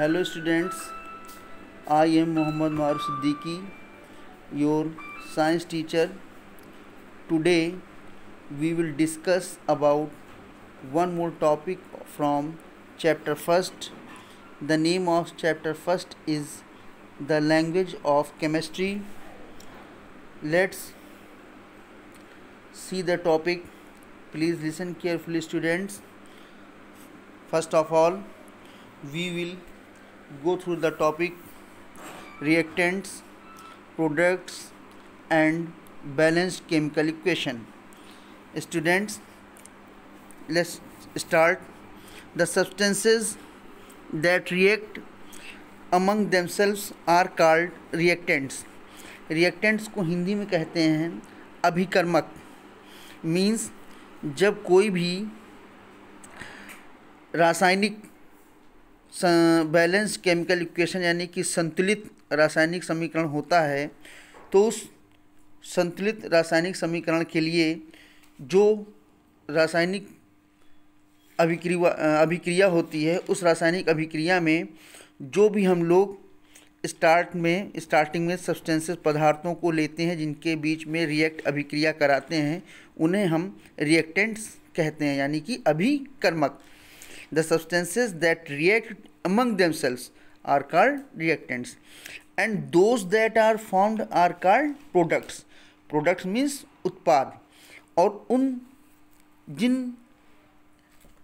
hello students i am mohammad maruf siddiqui your science teacher today we will discuss about one more topic from chapter 1st the name of chapter 1st is the language of chemistry let's see the topic please listen carefully students first of all we will go through the topic reactants, products and balanced chemical equation. Students, let's start. The substances that react among themselves are called reactants. reactants ko hindi mein kehte hain abhikarmak means जब कोई भी रासायनिक balance chemical equation यानी कि संतुलित रासायनिक समीकरण होता है तो उस संतुलित रासायनिक समीकरण के लिए जो रासायनिक अभिक्रिया अभिक्रिया होती है उस रासायनिक अभिक्रिया में जो भी हम लोग स्टार्ट में स्टार्टिंग में सब्सटेंसेस पदार्थों को लेते हैं जिनके बीच में रिएक्ट अभिक्रिया कराते हैं उन्हें हम रिएक्टेंट्स कहते हैं यानी कि अभिकर्मक the substances that react among themselves are called reactants and those that are formed are called products products means उत्पाद और उन जिन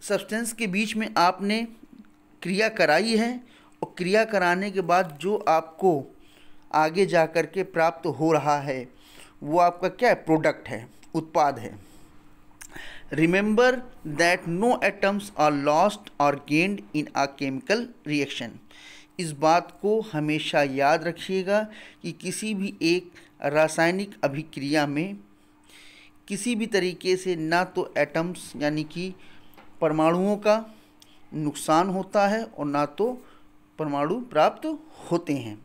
सब्सटेंस के बीच में आपने क्रिया कराई है और क्रिया कराने के बाद जो आपको आगे जा कर के प्राप्त हो रहा है वो आपका क्या है प्रोडक्ट है उत्पाद है remember that no atoms are lost और gained in a chemical reaction इस बात को हमेशा याद रखिएगा कि किसी भी एक रासायनिक अभिक्रिया में किसी भी तरीके से ना तो एटम्स यानी कि परमाणुओं का नुकसान होता है और ना तो परमाणु प्राप्त होते हैं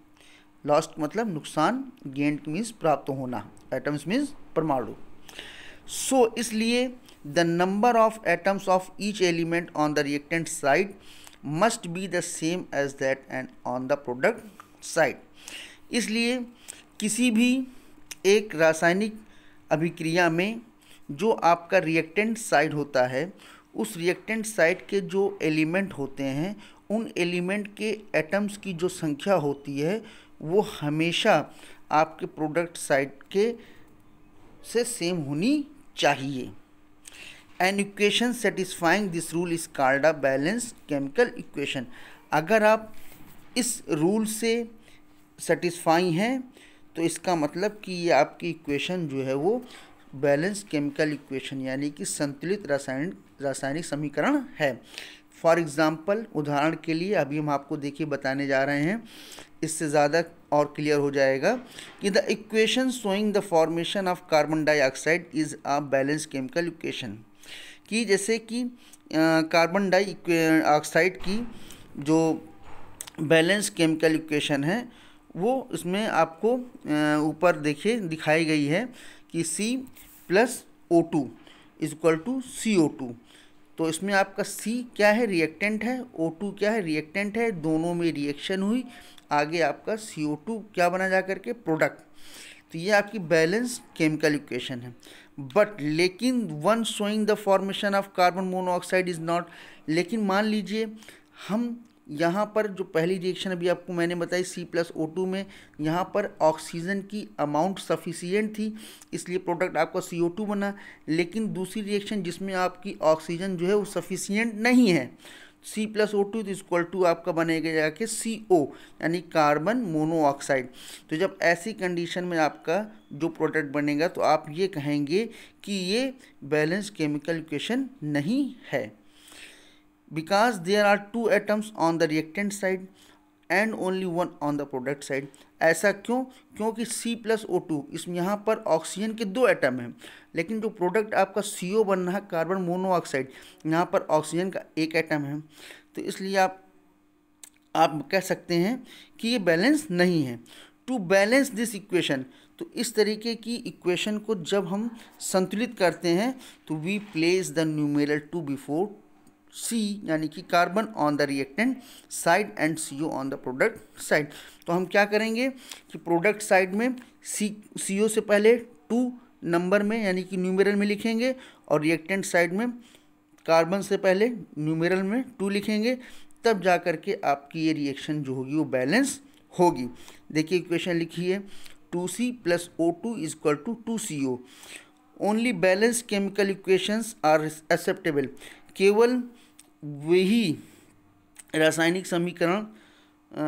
लॉस्ट मतलब नुकसान गेंद मीन्स प्राप्त होना एटम्स मीन्स परमाणु सो so, इसलिए the number of atoms of each element on the reactant side must be the same as that and on the product side इसलिए किसी भी एक रासायनिक अभिक्रिया में जो आपका रिएक्टेंट साइड होता है उस रिएक्टेंट साइड के जो एलिमेंट होते हैं उन एलिमेंट के एटम्स की जो संख्या होती है वो हमेशा आपके प्रोडक्ट साइड के से सेम होनी चाहिए an equation satisfying this rule is called a balanced chemical equation अगर आप इस रूल से सेटिस्फाई हैं तो इसका मतलब कि ये आपकी इक्वेशन जो है वो बैलेंस केमिकल इक्वेशन यानी कि संतुलित रासायन रासायनिक समीकरण है फॉर एग्ज़ाम्पल उदाहरण के लिए अभी हम आपको देखिए बताने जा रहे हैं इससे ज़्यादा और क्लियर हो जाएगा कि the equation showing the formation of carbon dioxide is a balance chemical equation कि जैसे कि कार्बन डाई ऑक्साइड की जो बैलेंस केमिकल इक्वेशन है वो इसमें आपको ऊपर देखिए दिखाई गई है कि C plus O two is equal to C O two तो इसमें आपका सी क्या है रिएक्टेंट है ओ टू क्या है रिएक्टेंट है दोनों में रिएक्शन हुई आगे आपका सी ओ टू क्या बना जा करके प्रोडक्ट तो ये आपकी बैलेंस केमिकल इक्वेशन है बट लेकिन one showing the formation of carbon monoxide is not लेकिन मान लीजिए हम यहाँ पर जो पहली रिएक्शन अभी आपको मैंने बताई सी प्लस ओ टू में यहाँ पर ऑक्सीजन की अमाउंट सफिशियंट थी इसलिए प्रोडक्ट आपका सी ओ टू बना लेकिन दूसरी रिएक्शन जिसमें आपकी ऑक्सीजन जो है वो सफिशियंट नहीं है सी प्लस ओ टू तो इक्वल टू आपका बनेगा जाके सी ओ यानी कार्बन मोनोऑक्साइड तो जब ऐसी कंडीशन में आपका जो प्रोडक्ट बनेगा तो आप ये कहेंगे कि ये बैलेंस केमिकल इक्वेशन नहीं है because there are two atoms on the reactant side and only one on the product side ऐसा क्यों क्योंकि सी प्लस ओ टू इस यहाँ पर ऑक्सीजन के दो एटम हैं लेकिन जो प्रोडक्ट आपका सी ओ बन रहा है कार्बन मोनोऑक्साइड यहाँ पर ऑक्सीजन का एक एटम है तो इसलिए आप आप कह सकते हैं कि ये बैलेंस नहीं है टू बैलेंस दिस इक्वेशन तो इस तरीके की इक्वेशन को जब हम संतुलित करते हैं तो we place the numeral two before C यानी कि carbon on the reactant side and C O on the product side तो हम क्या करेंगे कि प्रोडक्ट साइड में सी सी ओ से पहले टू नंबर में यानी कि न्यूमेरल में लिखेंगे और रिएक्टेंट साइड में कार्बन से पहले न्यूमेरल में टू लिखेंगे तब जा कर के आपकी ये रिएक्शन जो होगी वो बैलेंस होगी देखिए इक्वेशन लिखी है two C plus O two is equal to two C O only balance chemical equations are acceptable केवल वही रासायनिक समीकरण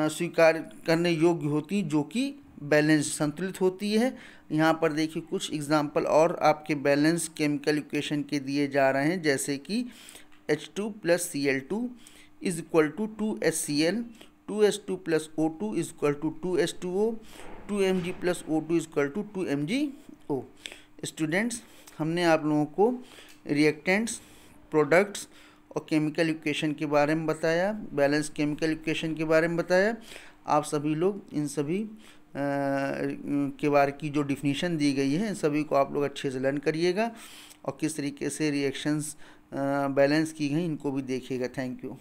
स्वीकार करने योग्य होती जो कि बैलेंस संतुलित होती है यहाँ पर देखिए कुछ एग्जाम्पल और आपके बैलेंस केमिकल इक्वेशन के दिए जा रहे हैं जैसे कि H two plus C L two is equal to two S C L two S two plus O two is equal to two S two O two M G plus O two is equal to two M G O students हमने आप लोगों को reactants products और chemical equation के बारे में बताया balance chemical equation के बारे में बताया आप सभी लोग इन सभी आ, के बारे की जो डिफिनीशन दी गई है इन सभी को आप लोग अच्छे से लर्न करिएगा और किस तरीके से रिएक्शंस बैलेंस की गई इनको भी देखिएगा थैंक यू